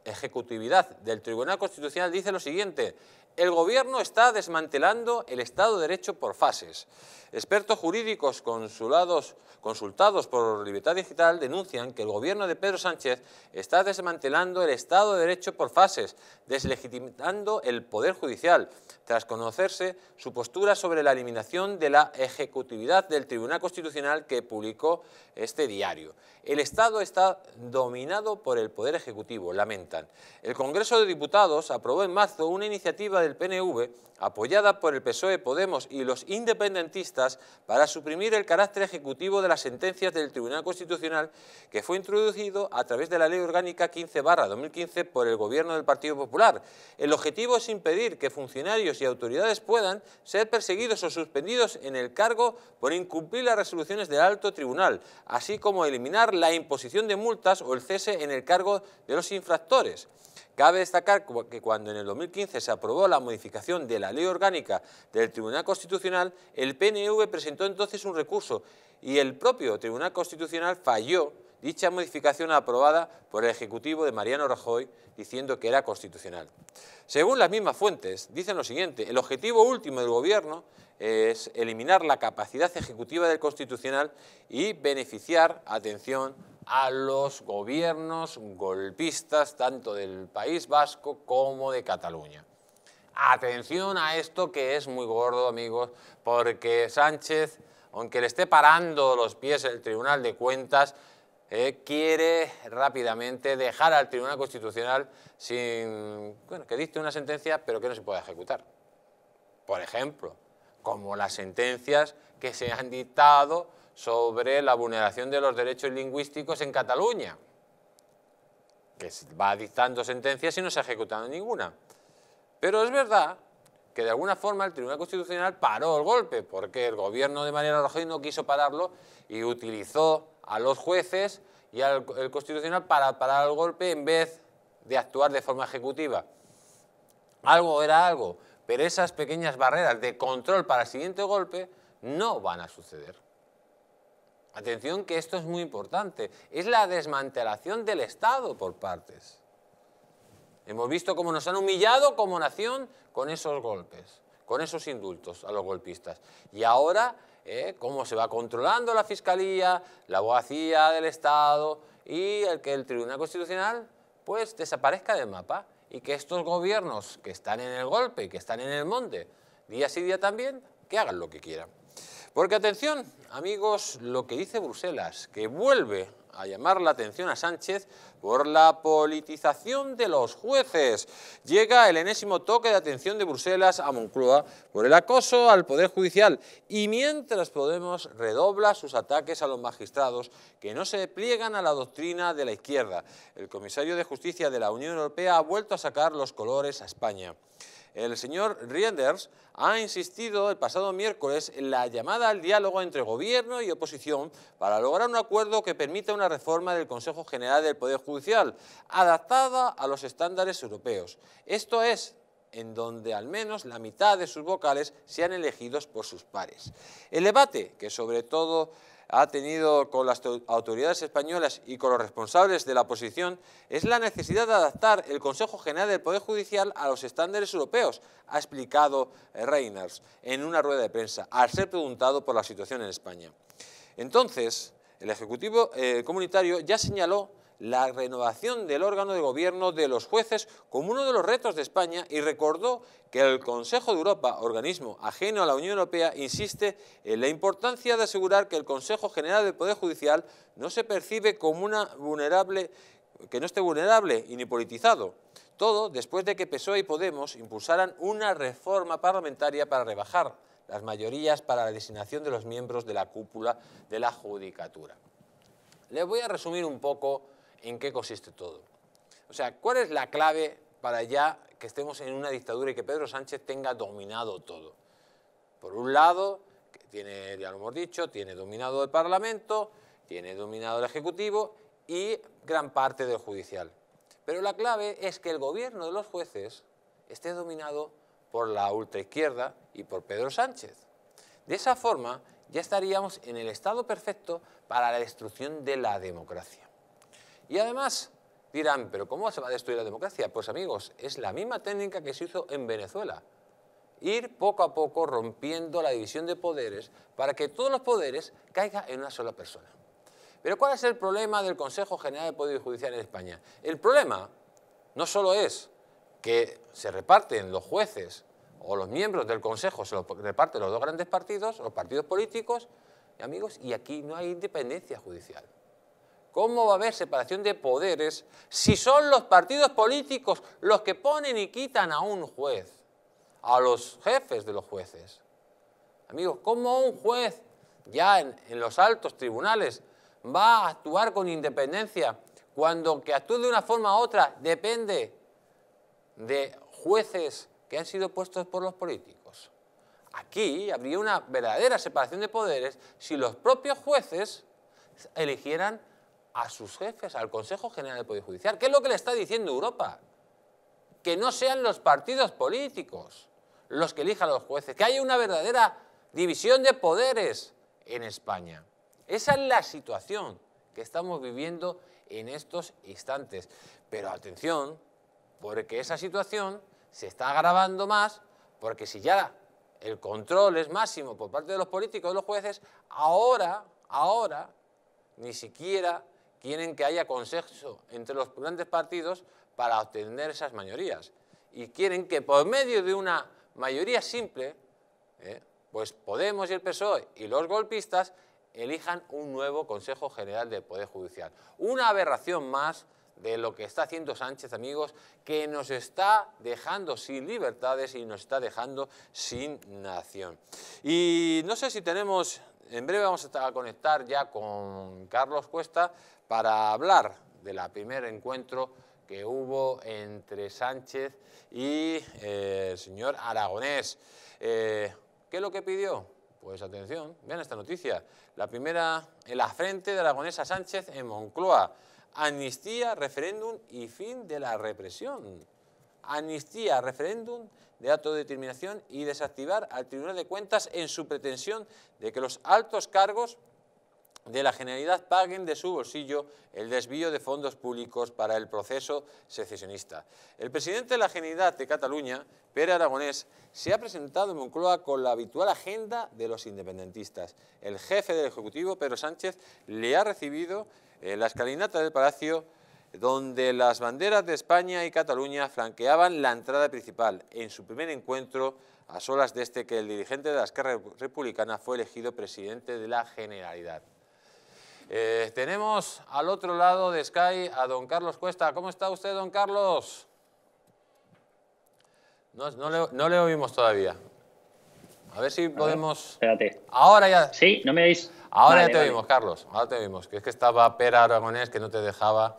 ejecutividad del Tribunal Constitucional dice lo siguiente. El gobierno está desmantelando el Estado de Derecho por fases. Expertos jurídicos consultados por Libertad Digital denuncian que el gobierno de Pedro Sánchez está desmantelando el Estado de Derecho por fases, deslegitimando el Poder Judicial, tras conocerse su postura sobre la eliminación de la ejecutividad del Tribunal Constitucional que publicó este diario. El Estado está dominado por el Poder Ejecutivo, lamentan. El Congreso de Diputados aprobó en marzo una iniciativa del PNV, apoyada por el PSOE, Podemos y los independentistas, para suprimir el carácter ejecutivo de las sentencias del Tribunal Constitucional que fue introducido a través de la Ley Orgánica 15-2015 por el Gobierno del Partido Popular. El objetivo es impedir que funcionarios y autoridades puedan ser perseguidos o suspendidos en el cargo por incumplir las resoluciones del alto tribunal, así como eliminar la imposición de multas o el cese en el cargo de los infractores. Cabe destacar que cuando en el 2015 se aprobó la modificación de la Ley Orgánica del Tribunal Constitucional, el PNV presentó entonces un recurso y el propio Tribunal Constitucional falló dicha modificación aprobada por el Ejecutivo de Mariano Rajoy diciendo que era constitucional. Según las mismas fuentes, dicen lo siguiente, el objetivo último del Gobierno es eliminar la capacidad ejecutiva del Constitucional y beneficiar, atención, a los gobiernos golpistas tanto del País Vasco como de Cataluña. Atención a esto que es muy gordo, amigos, porque Sánchez, aunque le esté parando los pies el Tribunal de Cuentas, eh, quiere rápidamente dejar al Tribunal Constitucional sin, que dicte una sentencia, pero que no se pueda ejecutar. Por ejemplo, como las sentencias que se han dictado sobre la vulneración de los derechos lingüísticos en Cataluña, que va dictando sentencias y no se ha ejecutado ninguna. Pero es verdad que de alguna forma el Tribunal Constitucional paró el golpe, porque el gobierno de Mariano Rajoy no quiso pararlo y utilizó a los jueces y al Constitucional para parar el golpe en vez de actuar de forma ejecutiva. Algo era algo, pero esas pequeñas barreras de control para el siguiente golpe no van a suceder. Atención que esto es muy importante. Es la desmantelación del Estado por partes. Hemos visto cómo nos han humillado como nación con esos golpes, con esos indultos a los golpistas. Y ahora, eh, cómo se va controlando la Fiscalía, la abogacía del Estado y el que el Tribunal Constitucional pues desaparezca del mapa y que estos gobiernos que están en el golpe, que están en el monte, día sí día también, que hagan lo que quieran. Porque atención, amigos, lo que dice Bruselas, que vuelve a llamar la atención a Sánchez por la politización de los jueces. Llega el enésimo toque de atención de Bruselas a Moncloa por el acoso al Poder Judicial y mientras Podemos redobla sus ataques a los magistrados que no se pliegan a la doctrina de la izquierda. El comisario de Justicia de la Unión Europea ha vuelto a sacar los colores a España. El señor Rienders ha insistido el pasado miércoles en la llamada al diálogo entre gobierno y oposición para lograr un acuerdo que permita una reforma del Consejo General del Poder Judicial, adaptada a los estándares europeos. Esto es, en donde al menos la mitad de sus vocales sean elegidos por sus pares. El debate, que sobre todo ha tenido con las autoridades españolas y con los responsables de la oposición es la necesidad de adaptar el Consejo General del Poder Judicial a los estándares europeos, ha explicado eh, Reyners en una rueda de prensa, al ser preguntado por la situación en España. Entonces, el Ejecutivo eh, Comunitario ya señaló la renovación del órgano de gobierno de los jueces como uno de los retos de España y recordó que el Consejo de Europa, organismo ajeno a la Unión Europea, insiste en la importancia de asegurar que el Consejo General del Poder Judicial no se percibe como una vulnerable que no esté vulnerable y ni politizado. Todo después de que PSOE y Podemos impulsaran una reforma parlamentaria para rebajar las mayorías para la designación de los miembros de la cúpula de la judicatura. Les voy a resumir un poco en qué consiste todo. O sea, ¿cuál es la clave para ya que estemos en una dictadura y que Pedro Sánchez tenga dominado todo? Por un lado, que tiene, ya lo hemos dicho, tiene dominado el Parlamento, tiene dominado el Ejecutivo y gran parte del Judicial. Pero la clave es que el gobierno de los jueces esté dominado por la ultraizquierda y por Pedro Sánchez. De esa forma ya estaríamos en el estado perfecto para la destrucción de la democracia. Y además dirán, pero ¿cómo se va a destruir la democracia? Pues amigos, es la misma técnica que se hizo en Venezuela. Ir poco a poco rompiendo la división de poderes para que todos los poderes caigan en una sola persona. Pero ¿cuál es el problema del Consejo General de Poder Judicial en España? El problema no solo es que se reparten los jueces o los miembros del Consejo, se los reparten los dos grandes partidos, los partidos políticos, amigos, y aquí no hay independencia judicial. ¿Cómo va a haber separación de poderes si son los partidos políticos los que ponen y quitan a un juez, a los jefes de los jueces? Amigos, ¿cómo un juez ya en, los altos tribunales va a actuar con independencia cuando que actúe de una forma u otra depende de jueces que han sido puestos por los políticos? Aquí habría una verdadera separación de poderes si los propios jueces eligieran a sus jefes, al Consejo General del Poder Judicial. ¿Qué es lo que le está diciendo Europa? Que no sean los partidos políticos los que elijan a los jueces, que haya una verdadera división de poderes en España. Esa es la situación que estamos viviendo en estos instantes. Pero atención, porque esa situación se está agravando más, porque si ya el control es máximo por parte de los políticos, y los jueces, ahora, ahora, ni siquiera quieren que haya consenso entre los grandes partidos para obtener esas mayorías. Y quieren que por medio de una mayoría simple, eh, pues Podemos y el PSOE y los golpistas elijan un nuevo Consejo General del Poder Judicial. Una aberración más de lo que está haciendo Sánchez, amigos, que nos está dejando sin libertades y nos está dejando sin nación. Y no sé si tenemos, en breve vamos a conectar ya con Carlos Cuesta, para hablar del primer encuentro que hubo entre Sánchez y eh, el señor Aragonés. Eh, ¿Qué es lo que pidió? Pues atención, vean esta noticia. La primera, el afrente de Aragonés a Sánchez en Moncloa. Amnistía, referéndum y fin de la represión. Amnistía, referéndum de autodeterminación y desactivar al Tribunal de Cuentas en su pretensión de que los altos cargos de la Generalidad paguen de su bolsillo el desvío de fondos públicos para el proceso secesionista. El presidente de la Generalidad de Cataluña, Pere Aragonés, se ha presentado en Moncloa con la habitual agenda de los independentistas. El jefe del Ejecutivo, Pedro Sánchez, le ha recibido en eh, la escalinata del Palacio donde las banderas de España y Cataluña flanqueaban la entrada principal. En su primer encuentro, a solas desde este que el dirigente de la Esquerra Republicana fue elegido presidente de la Generalidad. Eh, tenemos al otro lado de Sky a don Carlos Cuesta. ¿Cómo está usted, don Carlos? No, le, no le, oímos todavía. A ver si podemos... espérate. Ahora ya... Sí, no me veis. Ahora ya te oímos, Carlos. Ahora te oímos. Que es que estaba Pera Aragonés que no te dejaba...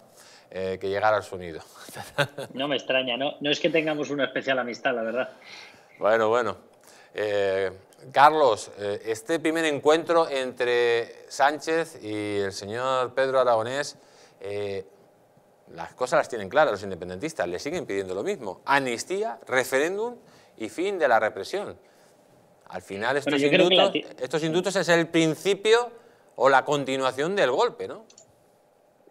Eh, que llegara el sonido. no me extraña, no es que tengamos una especial
amistad, la verdad.
Bueno, bueno. Eh, Carlos, eh, este primer encuentro entre Sánchez y el señor Pedro Aragonés, eh, las cosas las tienen claras los independentistas, le siguen pidiendo lo mismo, amnistía, referéndum y fin de la represión. Al final estos, estos es el principio o la continuación del golpe, ¿no?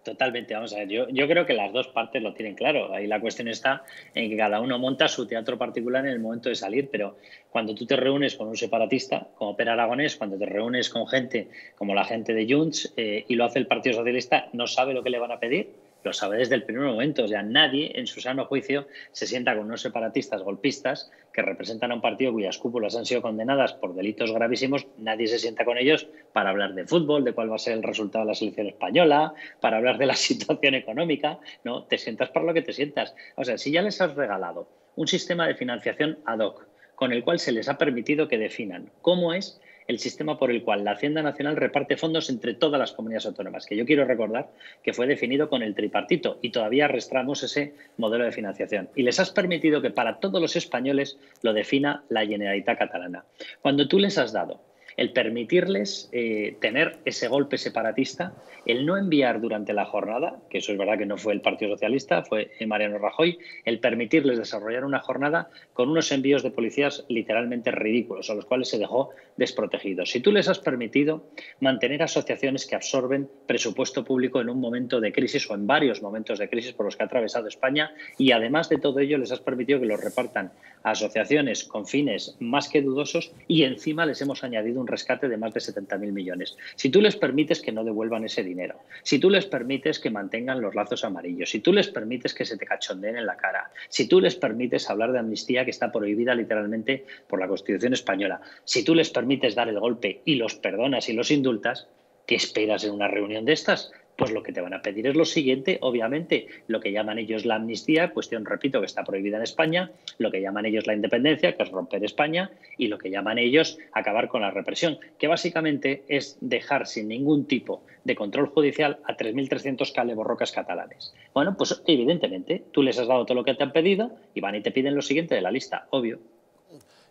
Totalmente, vamos a ver, yo, yo, creo que las dos partes lo tienen claro. Ahí la cuestión está en que cada uno monta su teatro particular en el momento de salir, pero cuando tú te reúnes con un separatista como Per Aragonés, cuando te reúnes con gente como la gente de Junts eh, y lo hace el Partido Socialista, no sabe lo que le van a pedir, lo sabe desde el primer momento. O sea, nadie en su sano juicio se sienta con unos separatistas golpistas que representan a un partido cuyas cúpulas han sido condenadas por delitos gravísimos. Nadie se sienta con ellos para hablar de fútbol, de cuál va a ser el resultado de la selección española, para hablar de la situación económica. No, te sientas para lo que te sientas. O sea, si ya les has regalado un sistema de financiación ad hoc con el cual se les ha permitido que definan cómo es el sistema por el cual la Hacienda Nacional reparte fondos entre todas las comunidades autónomas, que yo quiero recordar que fue definido con el tripartito y todavía arrastramos ese modelo de financiación. Y les has permitido que para todos los españoles lo defina la Generalitat Catalana. Cuando tú les has dado el permitirles eh, tener ese golpe separatista, el no enviar durante la jornada, que eso es verdad que no fue el Partido Socialista, fue eh, Mariano Rajoy, el permitirles desarrollar una jornada con unos envíos de policías literalmente ridículos, a los cuales se dejó desprotegidos. Si tú les has permitido mantener asociaciones que absorben presupuesto público en un momento de crisis o en varios momentos de crisis por los que ha atravesado España y además de todo ello les has permitido que los repartan asociaciones con fines más que dudosos y encima les hemos añadido un rescate de más de mil millones. Si tú les permites que no devuelvan ese dinero, si tú les permites que mantengan los lazos amarillos, si tú les permites que se te cachondeen en la cara, si tú les permites hablar de amnistía que está prohibida literalmente por la Constitución española, si tú les permites dar el golpe y los perdonas y los indultas, ¿qué esperas en una reunión de estas? pues lo que te van a pedir es lo siguiente, obviamente, lo que llaman ellos la amnistía, cuestión, repito, que está prohibida en España, lo que llaman ellos la independencia, que es romper España, y lo que llaman ellos acabar con la represión, que básicamente es dejar sin ningún tipo de control judicial a 3.300 caleborrocas catalanes. Bueno, pues evidentemente, tú les has dado todo lo que te han pedido y van y te piden lo siguiente de la lista, obvio.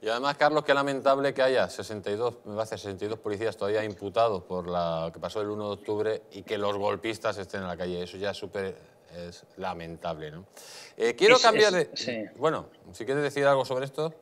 Y además, Carlos, qué lamentable que haya 62, me 62 policías todavía imputados por lo que pasó el 1 de octubre y que los golpistas estén en la calle. Eso ya es súper lamentable, ¿no? Eh, quiero cambiar de... Bueno, si quieres decir algo sobre esto.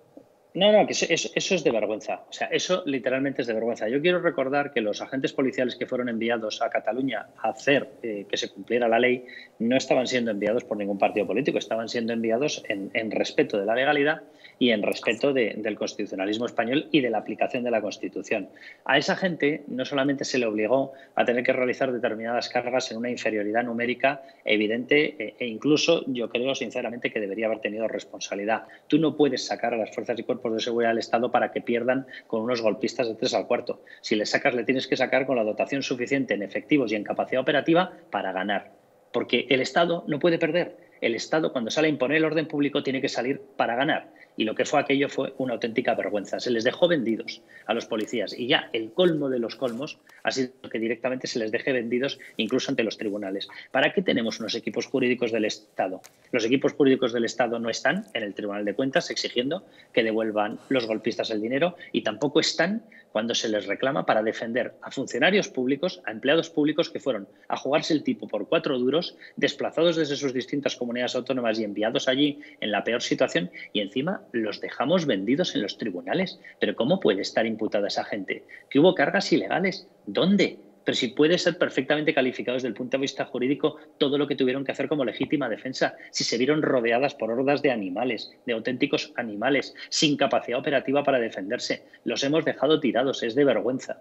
No, no, que eso, es de vergüenza. O sea, eso literalmente es de vergüenza. Yo quiero recordar que los agentes policiales que fueron enviados a Cataluña a hacer eh, que se cumpliera la ley no estaban siendo enviados por ningún partido político, estaban siendo enviados en respeto de la legalidad y en respeto del constitucionalismo español y de la aplicación de la Constitución. A esa gente no solamente se le obligó a tener que realizar determinadas cargas en una inferioridad numérica evidente e, e incluso yo creo sinceramente que debería haber tenido responsabilidad. Tú no puedes sacar a las fuerzas y cuerpos de seguridad del Estado para que pierdan con unos golpistas de tres al cuarto. Si le sacas, le tienes que sacar con la dotación suficiente en efectivos y en capacidad operativa para ganar. Porque el Estado no puede perder el Estado cuando sale a imponer el orden público tiene que salir para ganar. Y lo que fue aquello fue una auténtica vergüenza. Se les dejó vendidos a los policías. Y ya el colmo de los colmos ha sido que directamente se les deje vendidos incluso ante los tribunales. ¿Para qué tenemos unos equipos jurídicos del Estado? Los equipos jurídicos del Estado no están en el Tribunal de Cuentas exigiendo que devuelvan los golpistas el dinero y tampoco están cuando se les reclama para defender a funcionarios públicos, a empleados públicos que fueron a jugarse el tipo por cuatro duros, desplazados desde sus distintas comunidades autónomas y enviados allí en la peor situación, y encima los dejamos vendidos en los tribunales. Pero ¿cómo puede estar imputada esa gente? Que hubo cargas ilegales. ¿Dónde? pero si puede ser perfectamente calificado desde el punto de vista jurídico todo lo que tuvieron que hacer como legítima defensa, si se vieron rodeadas por hordas de animales, de auténticos animales, sin capacidad operativa para defenderse, los hemos dejado tirados, es de vergüenza.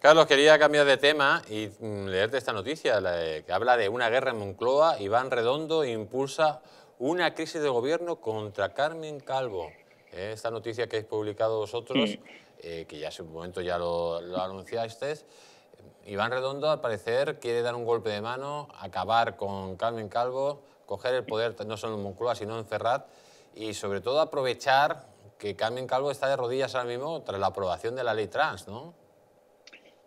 Carlos, quería cambiar de tema y mm, leerte esta noticia que habla de una guerra en Moncloa. Iván Redondo impulsa una crisis de gobierno contra Carmen Calvo. Eh, esta noticia que habéis publicado vosotros. Mm. Eh, que ya hace un momento ya lo, lo anunciaste. Iván Redondo, al parecer, quiere dar un golpe de mano, acabar con Carmen Calvo, coger el poder no solo en Moncloa, sino en Ferrat, y sobre todo aprovechar que Carmen Calvo está de rodillas ahora mismo tras la aprobación de la ley trans, ¿no?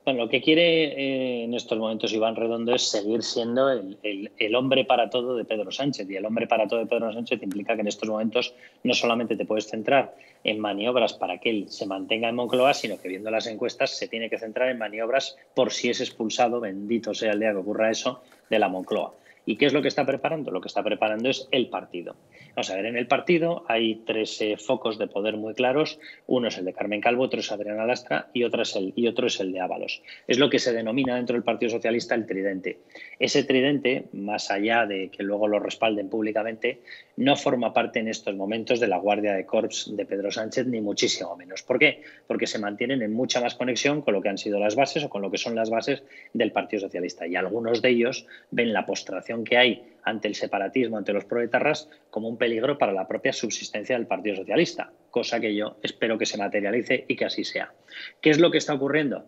Bueno, lo que quiere
eh, en estos
momentos Iván Redondo es seguir siendo el, el, hombre para todo de Pedro Sánchez. Y el hombre para todo de Pedro Sánchez implica que en estos momentos no solamente te puedes centrar en maniobras para que él se mantenga en Moncloa, sino que viendo las encuestas se tiene que centrar en maniobras por si es expulsado, bendito sea el día que ocurra eso, de la Moncloa. ¿Y qué es lo que está preparando? Lo que está preparando es el partido. Vamos a ver, en el partido hay tres eh, focos de poder muy claros. Uno es el de Carmen Calvo, otro es Adriana Lastra y otro es, el, y otro es el de Ábalos. Es lo que se denomina dentro del Partido Socialista el tridente. Ese tridente, más allá de que luego lo respalden públicamente, no forma parte en estos momentos de la Guardia de Corps de Pedro Sánchez, ni muchísimo menos. ¿Por qué? Porque se mantienen en mucha más conexión con lo que han sido las bases o con lo que son las bases del Partido Socialista. Y algunos de ellos ven la postración que hay ante el separatismo, ante los proletarras, como un peligro para la propia subsistencia del Partido Socialista, cosa que yo espero que se materialice y que así sea. ¿Qué es lo que está ocurriendo?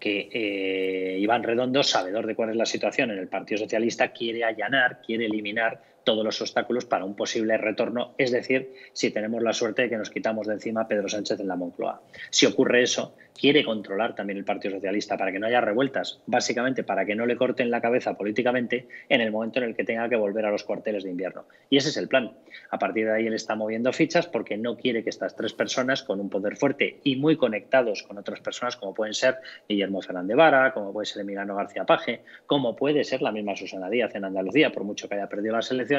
Que eh, Iván Redondo, sabedor de cuál es la situación en el Partido Socialista, quiere allanar, quiere eliminar todos los obstáculos para un posible retorno, es decir, si tenemos la suerte de que nos quitamos de encima Pedro Sánchez en la Moncloa. Si ocurre eso, quiere controlar también el Partido Socialista para que no haya revueltas, básicamente para que no le corten la cabeza políticamente en el momento en el que tenga que volver a los cuarteles de invierno. Y ese es el plan. A partir de ahí él está moviendo fichas porque no quiere que estas tres personas con un poder fuerte y muy conectados con otras personas como pueden ser Guillermo Fernández Vara, como puede ser Emiliano García Paje, como puede ser la misma Susana Díaz en Andalucía, por mucho que haya perdido la elecciones,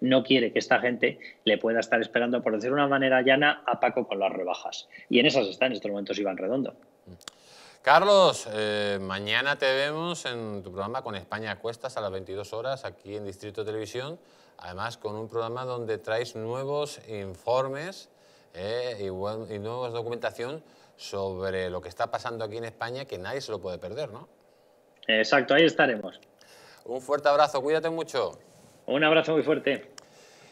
no quiere que esta gente le pueda estar esperando, por decir una manera llana, a Paco con las rebajas. Y en esas está en estos momentos Iván Redondo.
Carlos, eh, mañana te vemos en tu programa con España Cuestas a las 22 horas aquí en Distrito Televisión. Además, con un programa donde traes nuevos informes eh, y, nuevas y documentación sobre lo que está pasando aquí en España, que nadie se lo puede perder, ¿no?
Exacto, ahí estaremos.
Un fuerte abrazo, cuídate mucho. Un abrazo muy fuerte.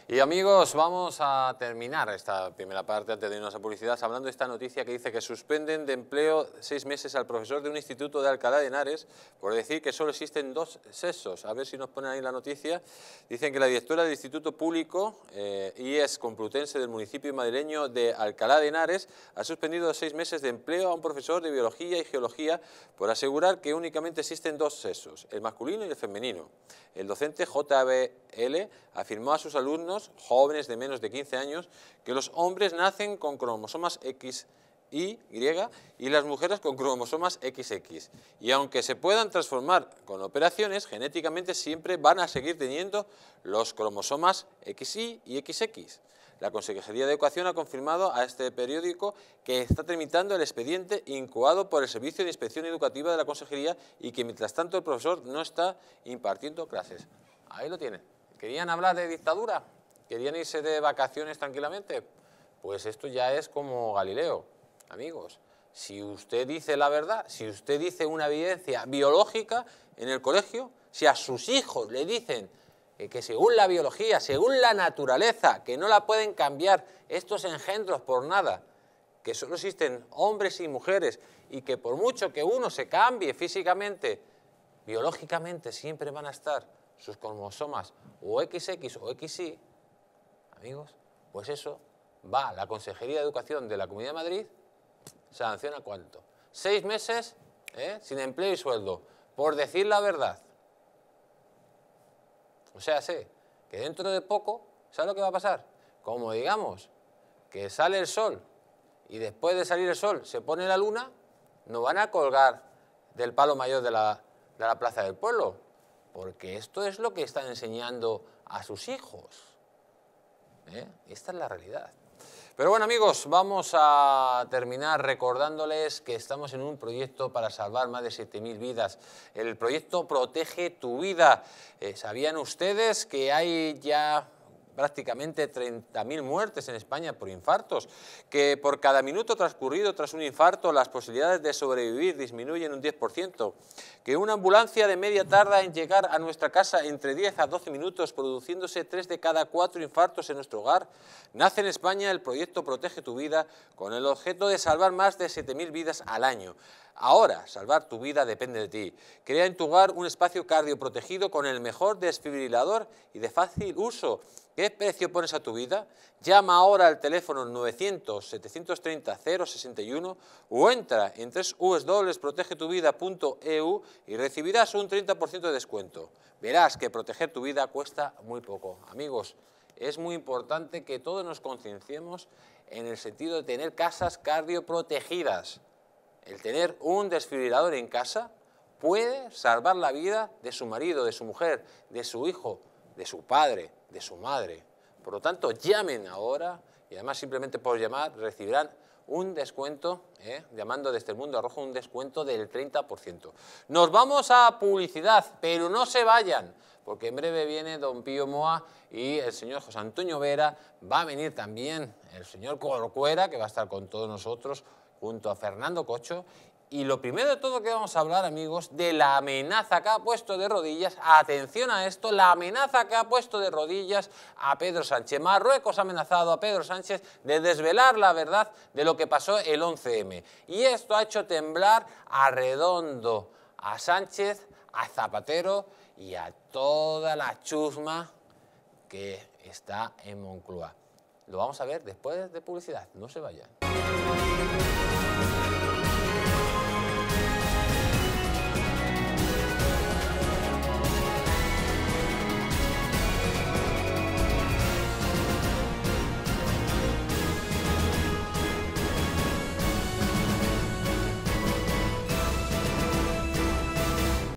Y amigos, vamos a terminar esta primera parte antes de irnos a publicidad hablando de esta noticia que dice que suspenden de empleo seis meses al profesor de un instituto de Alcalá de Henares por decir que solo existen dos sexos. A ver si nos ponen ahí la noticia. Dicen que la directora del Instituto Público y eh, es Complutense del municipio madrileño de Alcalá de Henares ha suspendido seis meses de empleo a un profesor de biología y geología por asegurar que únicamente existen dos sexos, el masculino y el femenino. El docente JBL afirmó a sus alumnos jóvenes de menos de 15 años, que los hombres nacen con cromosomas XY y y las mujeres con cromosomas XX. Y aunque se puedan transformar con operaciones, genéticamente siempre van a seguir teniendo los cromosomas XY y XX. La Consejería de Educación ha confirmado a este periódico que está tramitando el expediente incoado por el Servicio de Inspección Educativa de la Consejería y que mientras tanto el profesor no está impartiendo clases. Ahí lo tienen. ¿Querían hablar de dictadura? ¿Querían irse de vacaciones tranquilamente? Pues esto ya es como Galileo, amigos. Si usted dice la verdad, si usted dice una evidencia biológica en el colegio, si a sus hijos le dicen eh, que, según la biología, según la naturaleza, que no la pueden cambiar estos engendros por nada, que solo existen hombres y mujeres y que por mucho que uno se cambie físicamente, biológicamente siempre van a estar sus cromosomas o XX o XY, Amigos, pues eso va a la Consejería de Educación de la Comunidad de Madrid, sanciona cuánto. Seis meses ¿eh? sin empleo y sueldo, por decir la verdad. O sea, sé que dentro de poco, ¿sabes lo que va a pasar? Como digamos que sale el sol y después de salir el sol se pone la luna, no van a colgar del palo mayor de la plaza del pueblo, porque esto es lo que están enseñando a sus hijos. ¿Eh? Esta es la realidad. Pero bueno amigos, vamos a terminar recordándoles que estamos en un proyecto para salvar más de 7.000 vidas. El proyecto Protege tu Vida. Eh, ¿Sabían ustedes que hay ya prácticamente 30.000 muertes en España por infartos, que por cada minuto transcurrido tras un infarto las posibilidades de sobrevivir disminuyen un 10%, que una ambulancia de media tarda en llegar a nuestra casa entre 10 a 12 minutos, produciéndose 3 de cada 4 infartos en nuestro hogar. Nace en España el proyecto Protege tu vida con el objeto de salvar más de 7.000 vidas al año. Ahora, salvar tu vida depende de ti. Crea en tu hogar un espacio cardioprotegido con el mejor desfibrilador y de fácil uso ¿Qué precio pones a tu vida? Llama ahora al teléfono 900-730-061 o entra en www.protegetuvida.eu y recibirás un 30% de descuento. Verás que proteger tu vida cuesta muy poco. Amigos, es muy importante que todos nos concienciemos en el sentido de tener casas cardioprotegidas. El tener un desfibrilador en casa puede salvar la vida de su marido, de su mujer, de su hijo, de su padre, de su madre. Por lo tanto, llamen ahora y además simplemente por llamar recibirán un descuento, ¿eh? llamando desde el mundo rojo un descuento del 30%. Nos vamos a publicidad, pero no se vayan, porque en breve viene don Pío Moa y el señor José Antonio Vera, va a venir también el señor Corcuera, que va a estar con todos nosotros, junto a Fernando Cocho, y lo primero de todo que vamos a hablar, amigos, de la amenaza que ha puesto de rodillas, atención a esto, la amenaza que ha puesto de rodillas a Pedro Sánchez. Marruecos ha amenazado a Pedro Sánchez de desvelar la verdad de lo que pasó el 11M. Y esto ha hecho temblar a Redondo, a Sánchez, a Zapatero y a toda la chusma que está en Moncloa. Lo vamos a ver después de publicidad, no se vayan.